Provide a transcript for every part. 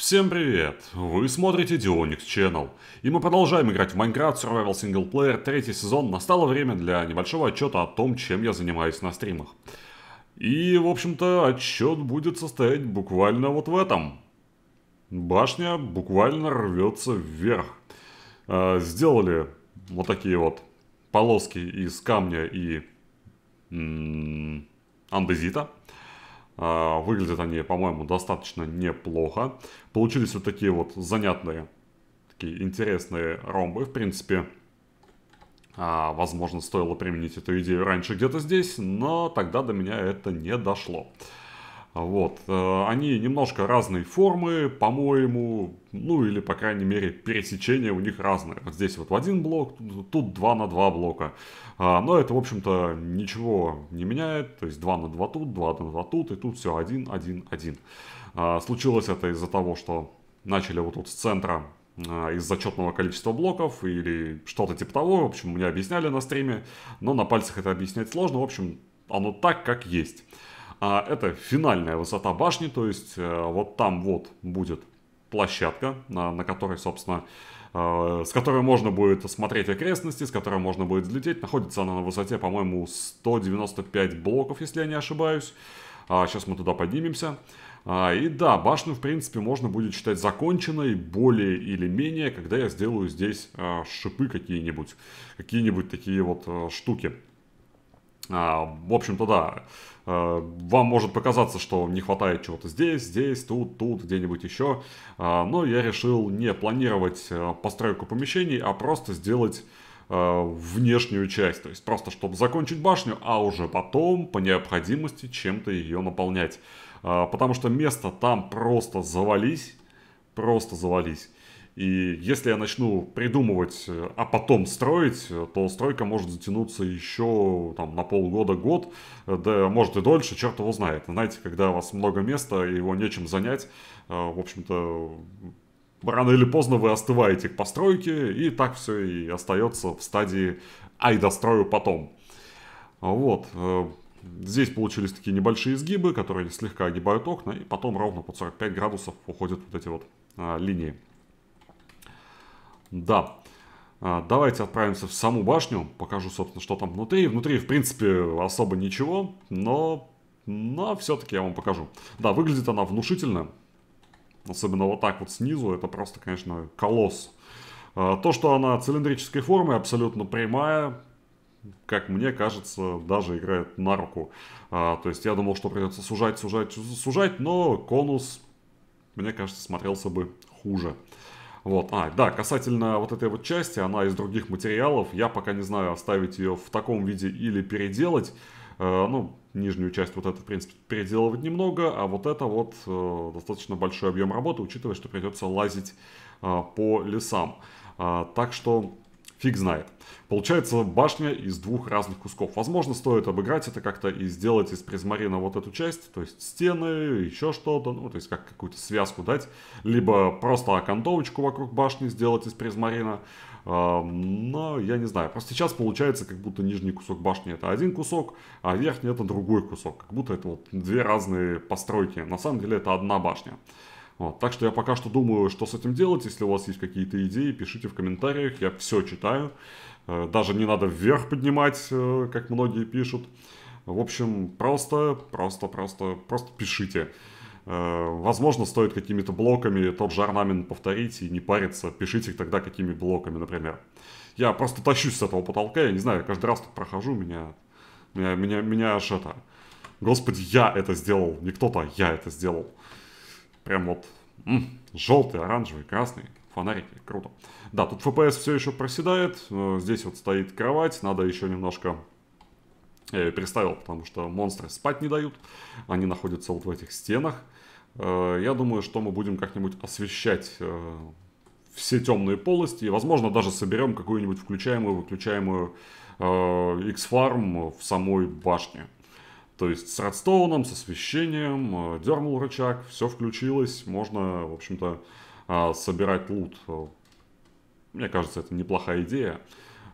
Всем привет! Вы смотрите Dionix Channel, и мы продолжаем играть в Minecraft Survival Single Player третий сезон. Настало время для небольшого отчета о том, чем я занимаюсь на стримах. И, в общем-то, отчет будет состоять буквально вот в этом. Башня буквально рвется вверх. А, сделали вот такие вот полоски из камня и андезита. А, выглядят они, по-моему, достаточно неплохо. Получились вот такие вот занятные, такие интересные ромбы. В принципе, а, возможно, стоило применить эту идею раньше где-то здесь, но тогда до меня это не дошло. Вот. Э, они немножко разной формы, по-моему, ну или, по крайней мере, пересечения у них разные. Вот здесь вот в один блок, тут два на два блока. А, но это, в общем-то, ничего не меняет. То есть два на два тут, два на два тут, и тут все один один один. А, случилось это из-за того, что начали вот тут с центра а, из зачетного количества блоков или что-то типа того. В общем, мне объясняли на стриме, но на пальцах это объяснять сложно. В общем, оно так, как есть. А это финальная высота башни, то есть э, вот там вот будет площадка, на, на которой, собственно, э, с которой можно будет смотреть окрестности, с которой можно будет взлететь. Находится она на высоте, по-моему, 195 блоков, если я не ошибаюсь. Сейчас а, мы туда поднимемся. А, и да, башню, в принципе, можно будет считать законченной, более или менее, когда я сделаю здесь э, шипы какие-нибудь. Какие-нибудь такие вот штуки. А, в общем-то, да, э, вам может показаться, что не хватает чего-то здесь, здесь, тут, тут, где-нибудь еще. А, но я решил не планировать э, постройку помещений, а просто сделать э, внешнюю часть. То есть просто, чтобы закончить башню, а уже потом по необходимости чем-то ее наполнять. А, потому что место там просто завались, просто завались. И если я начну придумывать, а потом строить, то стройка может затянуться еще там, на полгода, год, да может и дольше, черт его знает. Знаете, когда у вас много места, его нечем занять, э, в общем-то, рано или поздно вы остываете к постройке, и так все и остается в стадии «ай, дострою потом». Вот, э, Здесь получились такие небольшие изгибы, которые слегка огибают окна, и потом ровно под 45 градусов уходят вот эти вот а, линии. Да. А, давайте отправимся в саму башню, покажу, собственно, что там внутри. Внутри, в принципе, особо ничего, но, но все-таки я вам покажу. Да, выглядит она внушительно, особенно вот так вот снизу, это просто, конечно, колосс. А, то, что она цилиндрической формы, абсолютно прямая, как мне кажется, даже играет на руку. А, то есть я думал, что придется сужать, сужать, сужать, но конус, мне кажется, смотрелся бы хуже. Вот, а, да, касательно вот этой вот части, она из других материалов, я пока не знаю, оставить ее в таком виде или переделать. Э, ну, нижнюю часть вот это, в принципе, переделывать немного, а вот это вот э, достаточно большой объем работы, учитывая, что придется лазить э, по лесам. Э, так что Фиг знает. Получается башня из двух разных кусков. Возможно, стоит обыграть это как-то и сделать из призмарина вот эту часть, то есть стены, еще что-то, ну, то есть как какую-то связку дать. Либо просто окантовочку вокруг башни сделать из призмарина. Но я не знаю. Просто сейчас получается, как будто нижний кусок башни это один кусок, а верхний это другой кусок. Как будто это вот две разные постройки. На самом деле это одна башня. Вот, так что я пока что думаю, что с этим делать. Если у вас есть какие-то идеи, пишите в комментариях, я все читаю. Э, даже не надо вверх поднимать, э, как многие пишут. В общем, просто, просто, просто, просто пишите. Э, возможно, стоит какими-то блоками тот же орнамент повторить и не париться. Пишите тогда какими блоками, например. Я просто тащусь с этого потолка, я не знаю, я каждый раз тут прохожу, меня, меня, меня, меня аж это... Господи, я это сделал, не кто-то, а я это сделал. Прям вот м-м, желтый, оранжевый, красный фонарики, круто. Да, тут FPS все еще проседает, э, здесь вот стоит кровать, надо еще немножко... Я э, ее переставил, потому что монстры спать не дают, они находятся вот в этих стенах. Э, я думаю, что мы будем как-нибудь освещать все темные полости, и, возможно, даже соберем какую-нибудь включаемую-выключаемую X-фарм в самой башне. То есть с Радстоуном, с освещением, э, дернул рычаг, все включилось, можно, в общем-то, а, собирать лут. Мне кажется, это неплохая идея.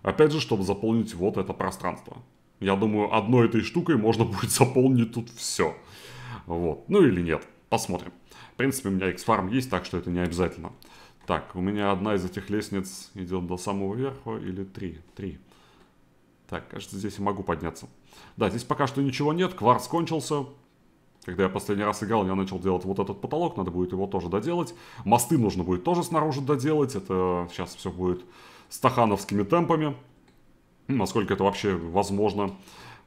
Опять же, чтобы заполнить вот это пространство. Я думаю, одной этой штукой можно будет заполнить тут все. Вот. Ну или нет. Посмотрим. В принципе, у меня X-Farm есть, так что это не обязательно. Так, у меня одна из этих лестниц идет до самого верха или три? Три. Так, кажется, здесь я могу подняться. Да, здесь пока что ничего нет. Кварц кончился. Когда я последний раз играл, я начал делать вот этот потолок. Надо будет его тоже доделать. Мосты нужно будет тоже снаружи доделать. Это сейчас все будет стахановскими темпами. Насколько это вообще возможно.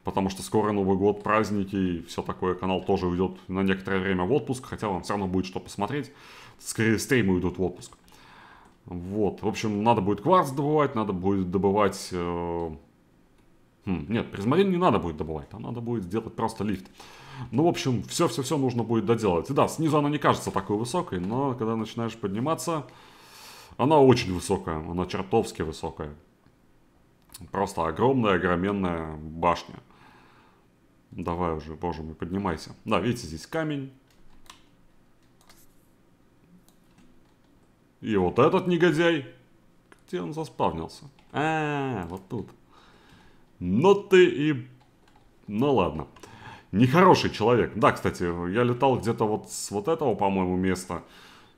Потому что скоро Новый год, праздники и все такое. Канал тоже уйдет на некоторое время в отпуск. Хотя вам все равно будет что посмотреть. Скорее стримы уйдут в отпуск. Вот. В общем, надо будет кварц добывать. Надо будет добывать... Э Хм, нет, призмарин не надо будет добывать, а надо будет сделать просто лифт. Ну, в общем, все-все-все нужно будет доделать. И да, снизу она не кажется такой высокой, но когда начинаешь подниматься, она очень высокая, она чертовски высокая. Просто огромная, огроменная башня. Давай уже, боже мой, поднимайся. Да, видите, здесь камень. И вот этот негодяй. Где он заспавнился? -а вот тут. Но ты и... Ну ладно. Нехороший человек. Да, кстати, я летал где-то вот с вот этого, по-моему, места,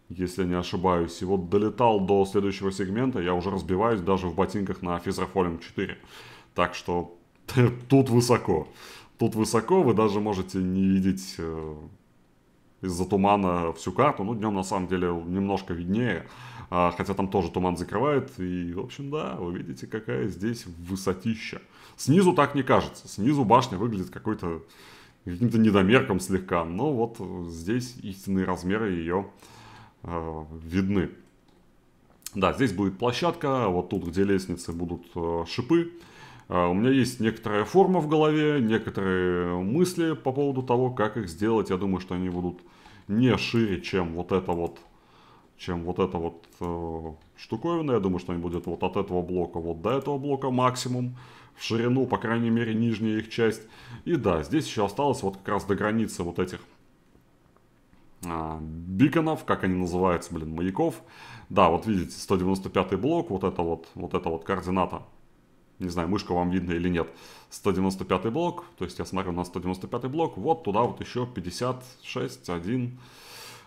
если не ошибаюсь. И вот долетал до следующего сегмента, я уже разбиваюсь даже в ботинках на Физрофолинг 4. Так что тут высоко. Тут высоко, вы даже можете не видеть э, из-за тумана всю карту. Ну, днем на самом деле немножко виднее, а, хотя там тоже туман закрывает. И, в общем, да, вы видите, какая здесь высотища. Снизу так не кажется. Снизу башня выглядит какой-то каким-то недомерком слегка. Но вот здесь истинные размеры ее э, а, видны. Да, здесь будет площадка, вот тут, где лестницы, будут э, шипы. А у меня есть некоторая форма в голове, некоторые мысли по поводу того, как их сделать. Я думаю, что они будут не шире, чем вот это вот, чем вот эта вот э, штуковина. Я думаю, что они будут вот от этого блока вот до этого блока максимум в ширину, по крайней мере, нижняя их часть. И да, здесь еще осталось вот как раз до границы вот этих э, биконов, как они называются, блин, маяков. Да, вот видите, 195 блок, вот это вот, вот это вот координата не знаю, мышка вам видно или нет, 195 блок, то есть я смотрю на 195 блок, вот туда вот еще 56, 1,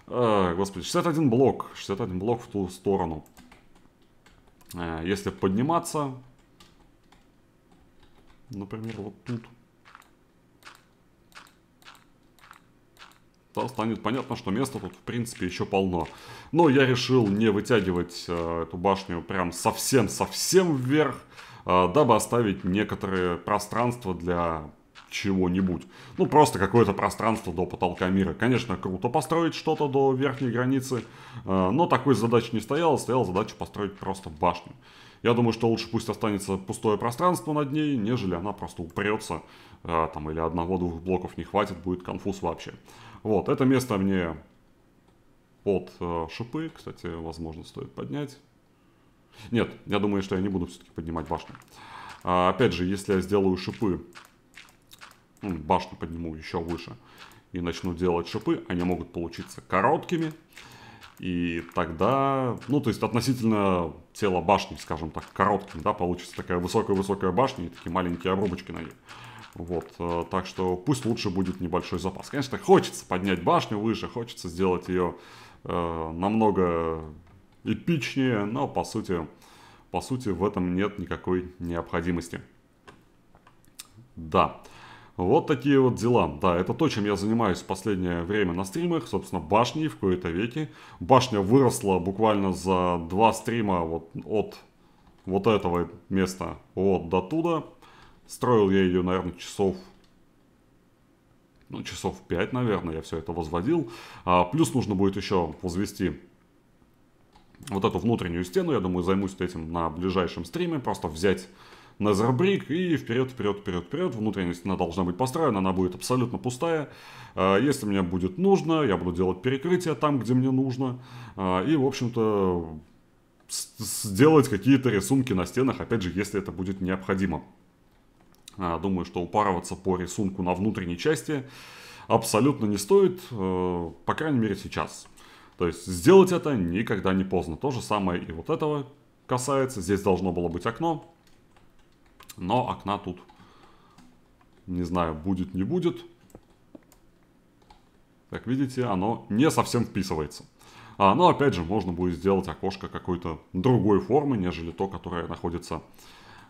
э, господи, 61 блок, 61 блок в ту сторону. Э, если подниматься, например, вот тут, то станет понятно, что места тут, в принципе, еще полно. Но я решил не вытягивать э, эту башню прям совсем-совсем вверх, а, дабы оставить некоторое пространство для чего-нибудь. Ну, просто какое-то пространство до потолка мира. Конечно, круто построить что-то до верхней границы, а, но такой задачи не стояла, стояла задача построить просто башню. Я думаю, что лучше пусть останется пустое пространство над ней, нежели она просто упрется, а, там, или одного-двух блоков не хватит, будет конфуз вообще. Вот, это место мне под шипы, кстати, возможно, стоит поднять. Нет, я думаю, что я не буду все-таки поднимать башню. А, опять же, если я сделаю шипы, ну, башню подниму еще выше и начну делать шипы, они могут получиться короткими. И тогда, ну, то есть относительно тела башни, скажем так, коротким, да, получится такая высокая-высокая башня и такие маленькие обрубочки на ней. Вот, э, так что пусть лучше будет небольшой запас. Конечно, хочется поднять башню выше, хочется сделать ее э, намного эпичнее, но по сути, по сути в этом нет никакой необходимости. Да. Вот такие вот дела. Да, это то, чем я занимаюсь в последнее время на стримах. Собственно, башней в кои-то веки. Башня выросла буквально за два стрима вот от вот этого места вот до туда. Строил я ее, наверное, часов ну, часов 5, наверное, я все это возводил. А, плюс нужно будет еще возвести вот эту внутреннюю стену, я думаю, займусь этим на ближайшем стриме, просто взять Netherbrick и вперед, вперед, вперед, вперед. Внутренняя стена должна быть построена, она будет абсолютно пустая. А, если мне будет нужно, я буду делать перекрытие там, где мне нужно. А, и, в общем-то, сделать какие-то рисунки на стенах, опять же, если это будет необходимо. А, думаю, что упарываться по рисунку на внутренней части абсолютно не стоит, э, по крайней мере сейчас. То есть сделать это никогда не поздно. То же самое и вот этого касается. Здесь должно было быть окно, но окна тут, не знаю, будет, не будет. Как видите, оно не совсем вписывается. А, но опять же, можно будет сделать окошко какой-то другой формы, нежели то, которое находится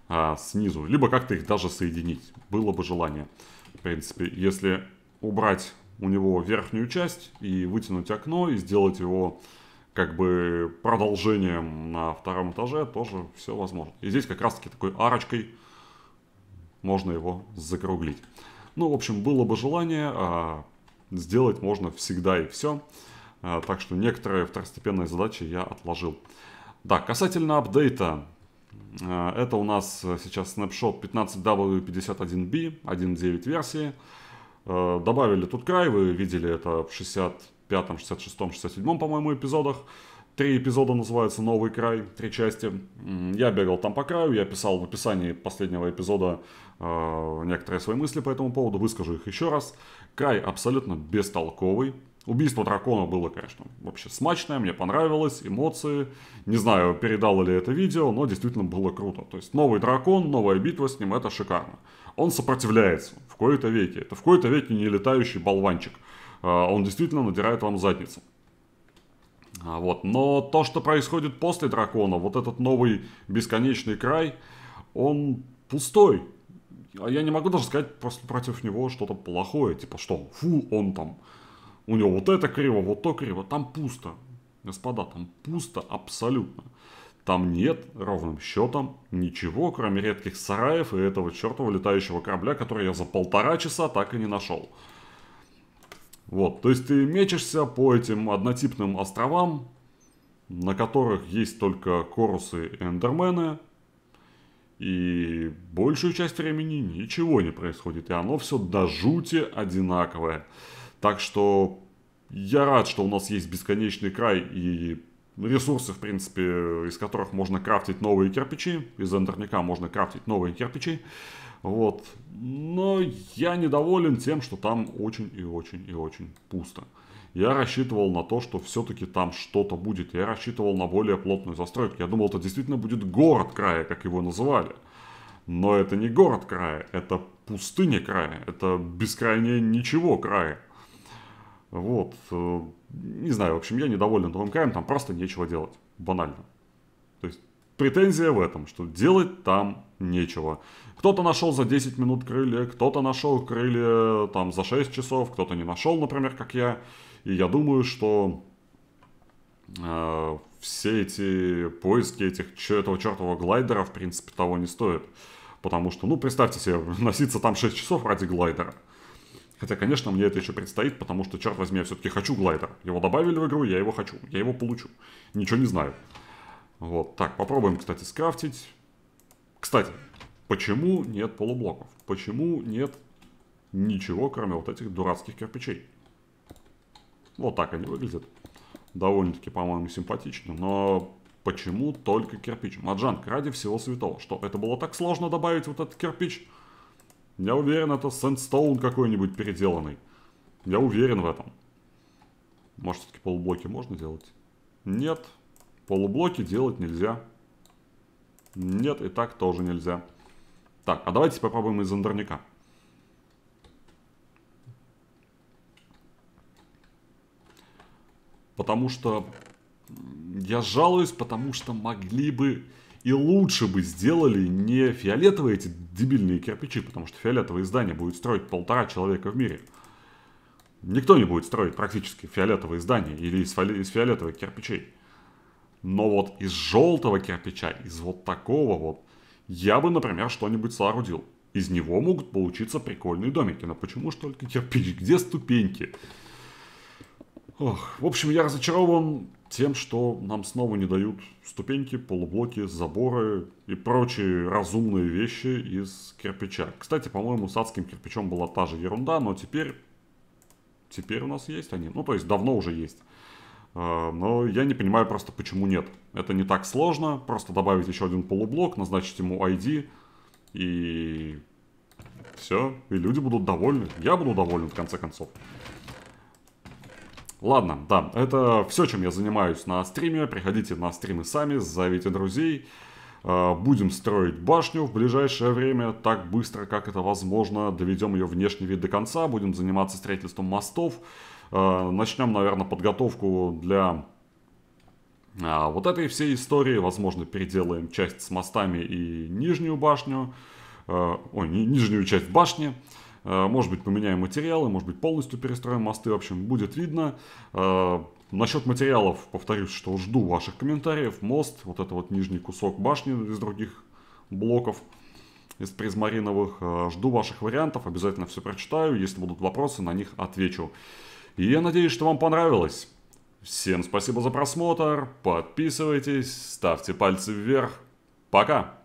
а, снизу. Либо как-то их даже соединить. Было бы желание. В принципе, если убрать у него верхнюю часть и вытянуть окно и сделать его как бы продолжением на втором этаже тоже все возможно. И здесь как раз таки такой арочкой можно его закруглить. Ну, в общем, было бы желание, а сделать можно всегда и все. А, так что некоторые второстепенные задачи я отложил. Да, касательно апдейта, а, это у нас сейчас снапшот 15W51B, 1.9 версии. Э, добавили тут Туткай, вы видели это в 65-м, 66-м, 67-м, по-моему, эпизодах. Три эпизода называются «Новый край», три части. Я бегал там по краю, я писал в описании последнего эпизода э, некоторые свои мысли по этому поводу, выскажу их еще раз. Край абсолютно бестолковый. Убийство дракона было, конечно, вообще смачное, мне понравилось, эмоции. Не знаю, передал ли это видео, но действительно было круто. То есть новый дракон, новая битва с ним, это шикарно он сопротивляется в кои-то веке. Это в кои-то веке не летающий болванчик. А, он действительно надирает вам задницу. А, вот. Но то, что происходит после дракона, вот этот новый бесконечный край, он пустой. А я не могу даже сказать просто против него что-то плохое. Типа, что фу, он там, у него вот это криво, вот то криво. Там пусто. Господа, там пусто абсолютно. Там нет ровным счетом ничего, кроме редких сараев и этого чертового летающего корабля, который я за полтора часа так и не нашел. Вот, то есть ты мечешься по этим однотипным островам, на которых есть только корусы и эндермены, и большую часть времени ничего не происходит, и оно все до жути одинаковое. Так что я рад, что у нас есть бесконечный край и ресурсы, в принципе, из которых можно крафтить новые кирпичи. Из эндерника можно крафтить новые кирпичи. Вот. Но я недоволен тем, что там очень и очень и очень пусто. Я рассчитывал на то, что все-таки там что-то будет. Я рассчитывал на более плотную застройку. Я думал, это действительно будет город края, как его называли. Но это не город края, это пустыня края, это бескрайнее ничего края. Вот, э, не знаю, в общем, я недоволен новым краем, там просто нечего делать, банально. То есть претензия в этом, что делать там нечего. Кто-то нашел за 10 минут крылья, кто-то нашел крылья там за 6 часов, кто-то не нашел, например, как я. И я думаю, что э, все эти поиски этих, этого чертового глайдера, в принципе, того не стоит. Потому что, ну, представьте себе, носиться там 6 часов ради глайдера. Хотя, конечно, мне это еще предстоит, потому что, черт возьми, я все-таки хочу глайдер. Его добавили в игру, я его хочу, я его получу. Ничего не знаю. Вот, так, попробуем, кстати, скрафтить. Кстати, почему нет полублоков? Почему нет ничего, кроме вот этих дурацких кирпичей? Вот так они выглядят. Довольно-таки, по-моему, симпатично, но почему только кирпич? Маджанг, ради всего святого, что это было так сложно добавить вот этот кирпич? Я уверен, это сэндстоун какой-нибудь переделанный. Я уверен в этом. Может, все-таки полублоки можно делать? Нет. Полублоки делать нельзя. Нет, и так тоже нельзя. Так, а давайте попробуем из андерняка. Потому что... Я жалуюсь, потому что могли бы и лучше бы сделали не фиолетовые эти дебильные кирпичи, потому что фиолетовые здания будет строить полтора человека в мире. Никто не будет строить практически фиолетовые здания или из, фоли- из фиолетовых кирпичей. Но вот из желтого кирпича, из вот такого вот, я бы, например, что-нибудь соорудил. Из него могут получиться прикольные домики. Но почему ж только кирпич? Где ступеньки? Ох, в общем, я разочарован тем, что нам снова не дают ступеньки, полублоки, заборы и прочие разумные вещи из кирпича. Кстати, по-моему, с адским кирпичом была та же ерунда, но теперь... Теперь у нас есть они. Ну, то есть давно уже есть. А, но я не понимаю просто, почему нет. Это не так сложно. Просто добавить еще один полублок, назначить ему ID и... Все. И люди будут довольны. Я буду доволен, в конце концов. Ладно, да, это все, чем я занимаюсь на стриме. Приходите на стримы сами, зовите друзей. А, будем строить башню в ближайшее время, так быстро, как это возможно. Доведем ее внешний вид до конца, будем заниматься строительством мостов. А, Начнем, наверное, подготовку для а, вот этой всей истории, возможно, переделаем часть с мостами и нижнюю башню, ой, нижнюю часть башни. Э, может быть, поменяем материалы, может быть, полностью перестроим мосты. В общем, будет видно. Э, насчет материалов, повторюсь, что жду ваших комментариев. Мост, вот это вот нижний кусок башни из других блоков, из призмариновых. Э, жду ваших вариантов, обязательно все прочитаю. Если будут вопросы, на них отвечу. И я надеюсь, что вам понравилось. Всем спасибо за просмотр, подписывайтесь, ставьте пальцы вверх. Пока!